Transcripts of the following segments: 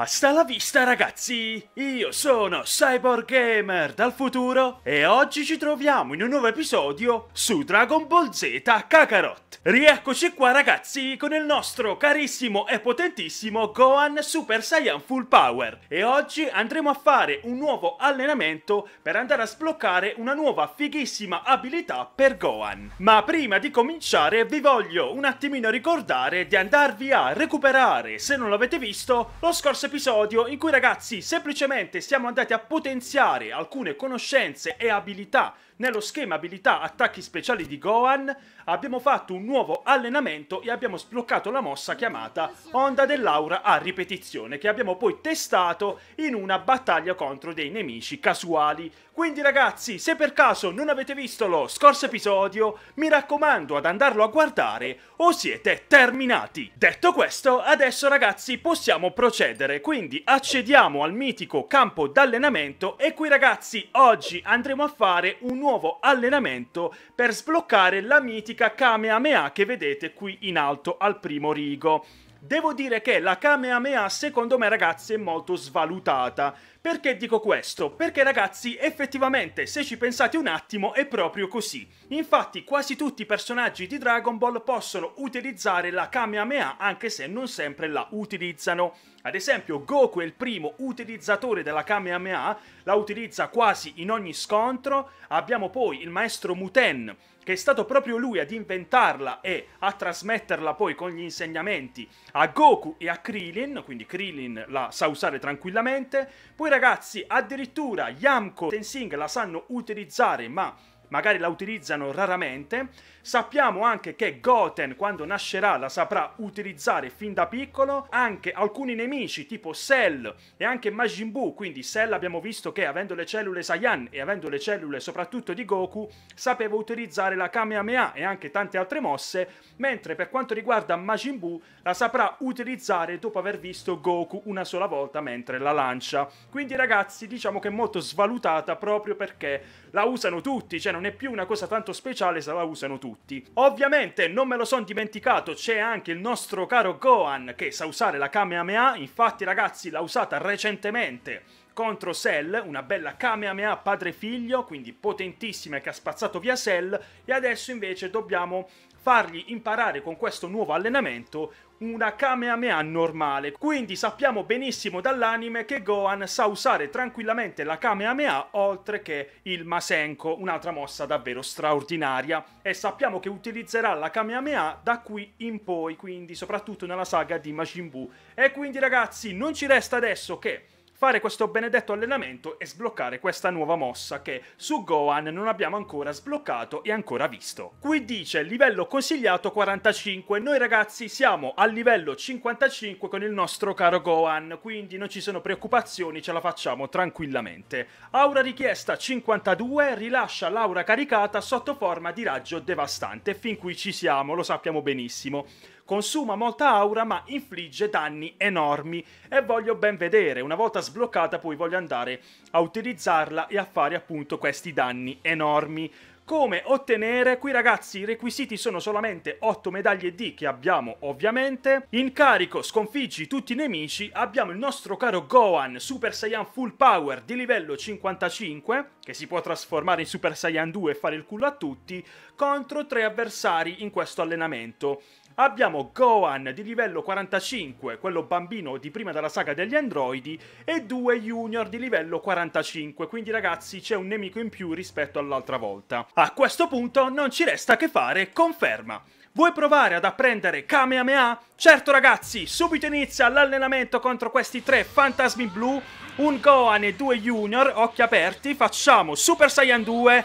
Hasta la vista ragazzi! Io sono Cyborg Gamer dal futuro e oggi ci troviamo in un nuovo episodio su Dragon Ball Z Kakarot. Rieccoci qua ragazzi con il nostro carissimo e potentissimo Gohan Super Saiyan Full Power e oggi andremo a fare un nuovo allenamento per andare a sbloccare una nuova fighissima abilità per Gohan. Ma prima di cominciare vi voglio un attimino ricordare di andarvi a recuperare, se non l'avete visto, lo scorso episodio episodio in cui ragazzi semplicemente siamo andati a potenziare alcune conoscenze e abilità nello schema abilità attacchi speciali di Gohan abbiamo fatto un nuovo allenamento e abbiamo sbloccato la mossa chiamata Onda dell'Aura a ripetizione che abbiamo poi testato in una battaglia contro dei nemici casuali. Quindi ragazzi, se per caso non avete visto lo scorso episodio, mi raccomando ad andarlo a guardare o siete terminati. Detto questo, adesso ragazzi possiamo procedere, quindi accediamo al mitico campo d'allenamento e qui ragazzi oggi andremo a fare un nuovo nuovo allenamento per sbloccare la mitica Kamehameha che vedete qui in alto al primo rigo. Devo dire che la Kamehameha secondo me ragazzi è molto svalutata. Perché dico questo? Perché ragazzi effettivamente se ci pensate un attimo è proprio così. Infatti quasi tutti i personaggi di Dragon Ball possono utilizzare la Kamehameha anche se non sempre la utilizzano. Ad esempio Goku è il primo utilizzatore della Kamehameha, la utilizza quasi in ogni scontro. Abbiamo poi il maestro Muten è stato proprio lui ad inventarla e a trasmetterla poi con gli insegnamenti a Goku e a Krillin, quindi Krillin la sa usare tranquillamente. Poi ragazzi, addirittura Yamko e Tensing la sanno utilizzare, ma magari la utilizzano raramente. Sappiamo anche che Goten, quando nascerà, la saprà utilizzare fin da piccolo. Anche alcuni nemici, tipo Cell e anche Majin Buu, quindi Cell abbiamo visto che avendo le cellule Saiyan e avendo le cellule soprattutto di Goku, sapeva utilizzare la Kamehameha e anche tante altre mosse, mentre per quanto riguarda Majin Buu la saprà utilizzare dopo aver visto Goku una sola volta mentre la lancia. Quindi ragazzi, diciamo che è molto svalutata proprio perché la usano tutti, cioè non è più una cosa tanto speciale se la usano tutti tutti. Ovviamente non me lo sono dimenticato, c'è anche il nostro caro Gohan che sa usare la Kamehameha, infatti ragazzi l'ha usata recentemente contro Cell, una bella Kamehameha padre-figlio, quindi potentissima che ha spazzato via Cell, e adesso invece dobbiamo fargli imparare con questo nuovo allenamento una Kamehameha normale. Quindi sappiamo benissimo dall'anime che Gohan sa usare tranquillamente la Kamehameha oltre che il Masenko, un'altra mossa davvero straordinaria. E sappiamo che utilizzerà la Kamehameha da qui in poi, quindi soprattutto nella saga di Majin Buu. E quindi ragazzi non ci resta adesso che fare questo benedetto allenamento e sbloccare questa nuova mossa che su Gohan non abbiamo ancora sbloccato e ancora visto. Qui dice livello consigliato 45, noi ragazzi siamo al livello 55 con il nostro caro Gohan, quindi non ci sono preoccupazioni, ce la facciamo tranquillamente. Aura richiesta 52, rilascia l'aura caricata sotto forma di raggio devastante, fin qui ci siamo, lo sappiamo benissimo consuma molta aura ma infligge danni enormi e voglio ben vedere, una volta sbloccata poi voglio andare a utilizzarla e a fare appunto questi danni enormi. Come ottenere? Qui ragazzi i requisiti sono solamente 8 medaglie D che abbiamo ovviamente. In carico sconfiggi tutti i nemici, abbiamo il nostro caro Gohan Super Saiyan Full Power di livello 55, che si può trasformare in Super Saiyan 2 e fare il culo a tutti, contro tre avversari in questo allenamento abbiamo Gohan di livello 45, quello bambino di prima della saga degli androidi, e due Junior di livello 45, quindi ragazzi c'è un nemico in più rispetto all'altra volta. A questo punto non ci resta che fare conferma. Vuoi provare ad apprendere Kamehameha? Certo ragazzi, subito inizia l'allenamento contro questi tre fantasmi blu, un Gohan e due Junior, occhi aperti, facciamo Super Saiyan 2,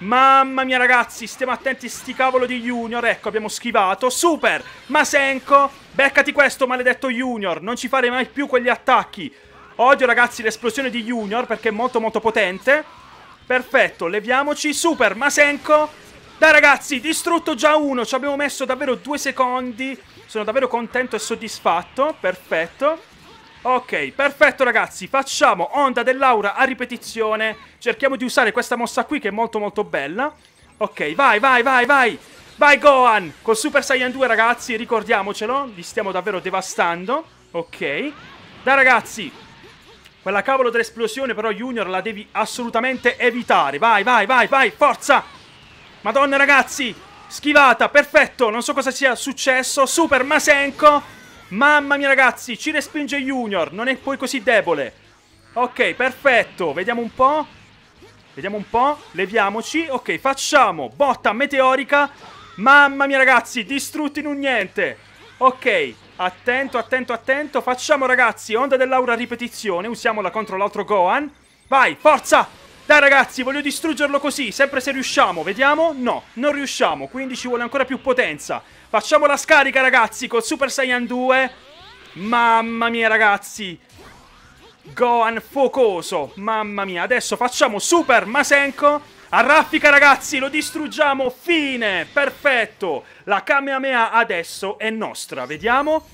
Mamma mia ragazzi, stiamo attenti a sti cavolo di Junior, ecco abbiamo schivato, super, Masenko, beccati questo maledetto Junior, non ci fare mai più quegli attacchi, odio ragazzi l'esplosione di Junior perché è molto molto potente, perfetto, leviamoci, super, Masenko, dai ragazzi, distrutto già uno, ci abbiamo messo davvero due secondi, sono davvero contento e soddisfatto, perfetto, Ok, perfetto ragazzi, facciamo onda dell'aura a ripetizione. Cerchiamo di usare questa mossa qui che è molto molto bella. Ok, vai, vai, vai, vai. Vai Gohan, col Super Saiyan 2 ragazzi, ricordiamocelo, li stiamo davvero devastando. Ok. Dai ragazzi, quella cavolo dell'esplosione però Junior la devi assolutamente evitare. Vai, vai, vai, vai, forza. Madonna ragazzi, schivata, perfetto, non so cosa sia successo. Super Masenko Mamma mia ragazzi, ci respinge Junior, non è poi così debole. Ok, perfetto, vediamo un po'. Vediamo un po', leviamoci. Ok, facciamo botta meteorica. Mamma mia ragazzi, distrutti in un niente. Ok, attento, attento, attento. Facciamo ragazzi, onda dell'aura ripetizione. Usiamola contro l'altro Gohan. Vai, forza! Dai ragazzi, voglio distruggerlo così, sempre se riusciamo. Vediamo? No, non riusciamo, quindi ci vuole ancora più potenza. Facciamo la scarica ragazzi, col Super Saiyan 2. Mamma mia ragazzi. Gohan focoso, mamma mia. Adesso facciamo Super Masenko. A raffica ragazzi, lo distruggiamo, fine, perfetto. La Kamehameha adesso è nostra, vediamo.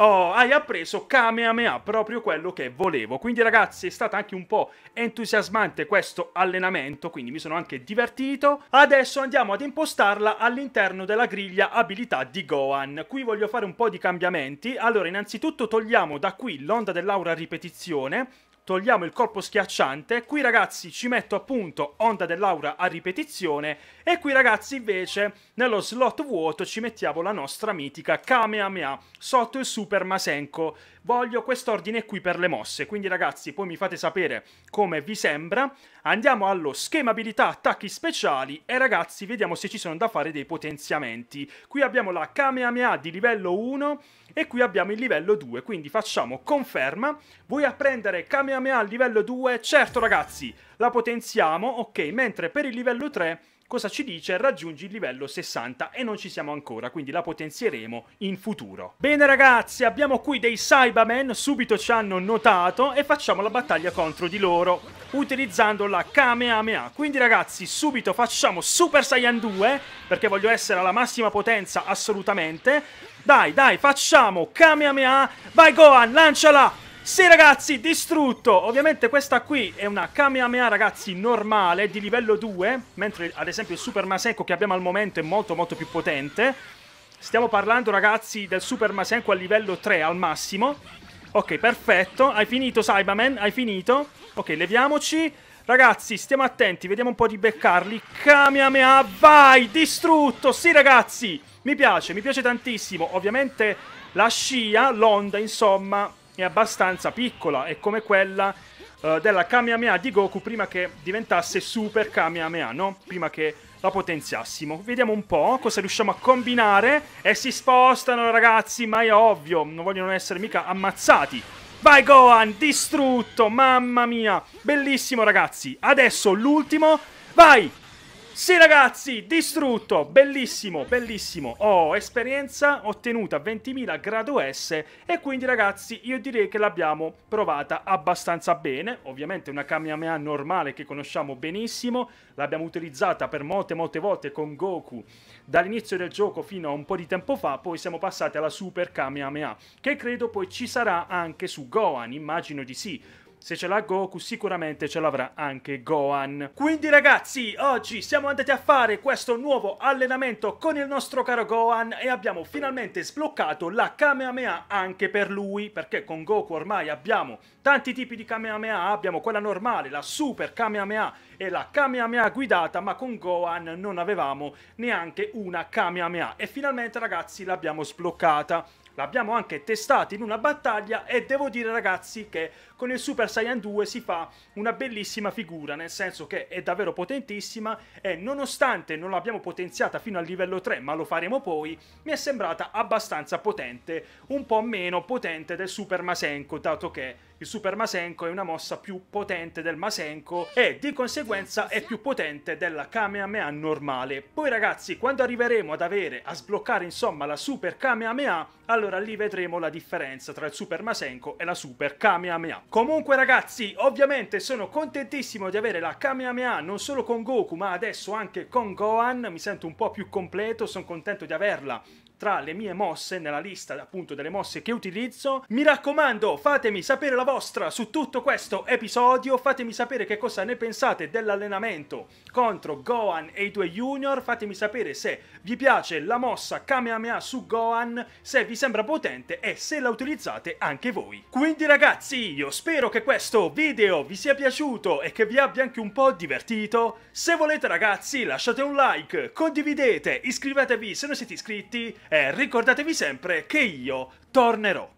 Oh, hai appreso Kamehameha, proprio quello che volevo. Quindi ragazzi è stato anche un po' entusiasmante questo allenamento, quindi mi sono anche divertito. Adesso andiamo ad impostarla all'interno della griglia abilità di Gohan. Qui voglio fare un po' di cambiamenti. Allora, innanzitutto togliamo da qui l'onda dell'aura ripetizione, togliamo il colpo schiacciante, qui ragazzi ci metto appunto onda dell'aura a ripetizione e qui ragazzi invece nello slot vuoto ci mettiamo la nostra mitica Kamehameha sotto il Super Masenko voglio questo ordine qui per le mosse. Quindi ragazzi, poi mi fate sapere come vi sembra. Andiamo allo schemabilità attacchi speciali e ragazzi, vediamo se ci sono da fare dei potenziamenti. Qui abbiamo la Kamehameha di livello 1 e qui abbiamo il livello 2, quindi facciamo conferma. Vuoi apprendere Kamehameha al livello 2? Certo ragazzi, la potenziamo, ok, mentre per il livello 3 Cosa ci dice? Raggiungi il livello 60 e non ci siamo ancora, quindi la potenzieremo in futuro. Bene ragazzi, abbiamo qui dei Cybermen, subito ci hanno notato e facciamo la battaglia contro di loro utilizzando la Kamehameha. Quindi ragazzi, subito facciamo Super Saiyan 2 perché voglio essere alla massima potenza assolutamente. Dai, dai, facciamo Kamehameha. Vai Gohan, lanciala! Sì ragazzi, distrutto! Ovviamente questa qui è una Kamehameha ragazzi normale di livello 2, mentre ad esempio il Super Masenko che abbiamo al momento è molto molto più potente. Stiamo parlando ragazzi del Super Masenko a livello 3 al massimo. Ok, perfetto. Hai finito Cyberman? Hai finito? Ok, leviamoci. Ragazzi, stiamo attenti, vediamo un po' di beccarli. Kamehameha, vai! Distrutto! Sì ragazzi! Mi piace, mi piace tantissimo. Ovviamente la scia, l'onda, insomma, è abbastanza piccola, è come quella uh, della Kamehameha di Goku prima che diventasse Super Kamehameha, no? Prima che la potenziassimo. Vediamo un po' cosa riusciamo a combinare. E eh, si spostano, ragazzi, ma è ovvio, non vogliono essere mica ammazzati. Vai Gohan, distrutto, mamma mia. Bellissimo, ragazzi. Adesso l'ultimo. Vai! Sì ragazzi, distrutto, bellissimo, bellissimo. Ho oh, esperienza ottenuta 20.000 grado S e quindi ragazzi io direi che l'abbiamo provata abbastanza bene. Ovviamente una Kamehameha normale che conosciamo benissimo, l'abbiamo utilizzata per molte molte volte con Goku dall'inizio del gioco fino a un po' di tempo fa, poi siamo passati alla Super Kamehameha che credo poi ci sarà anche su Gohan, immagino di sì se ce l'ha Goku sicuramente ce l'avrà anche Gohan. Quindi ragazzi, oggi siamo andati a fare questo nuovo allenamento con il nostro caro Gohan e abbiamo finalmente sbloccato la Kamehameha anche per lui, perché con Goku ormai abbiamo tanti tipi di Kamehameha, abbiamo quella normale, la Super Kamehameha e la Kamehameha guidata, ma con Gohan non avevamo neanche una Kamehameha e finalmente ragazzi l'abbiamo sbloccata. L'abbiamo anche testata in una battaglia e devo dire ragazzi che con il Super Saiyan 2 si fa una bellissima figura, nel senso che è davvero potentissima e nonostante non l'abbiamo potenziata fino al livello 3, ma lo faremo poi, mi è sembrata abbastanza potente, un po' meno potente del Super Masenko, dato che il Super Masenko è una mossa più potente del Masenko e di conseguenza è più potente della Kamehameha normale. Poi ragazzi, quando arriveremo ad avere, a sbloccare insomma la Super Kamehameha, allora lì vedremo la differenza tra il Super Masenko e la Super Kamehameha. Comunque ragazzi, ovviamente sono contentissimo di avere la Kamehameha non solo con Goku ma adesso anche con Gohan, mi sento un po' più completo, sono contento di averla tra le mie mosse nella lista appunto delle mosse che utilizzo. Mi raccomando, fatemi sapere la vostra su tutto questo episodio, fatemi sapere che cosa ne pensate dell'allenamento contro Gohan e i due junior, fatemi sapere se vi piace la mossa Kamehameha su Gohan, se vi sembra potente e se la utilizzate anche voi. Quindi ragazzi, io spero che questo video vi sia piaciuto e che vi abbia anche un po' divertito. Se volete ragazzi lasciate un like, condividete, iscrivetevi se non siete iscritti e eh, ricordatevi sempre che io tornerò.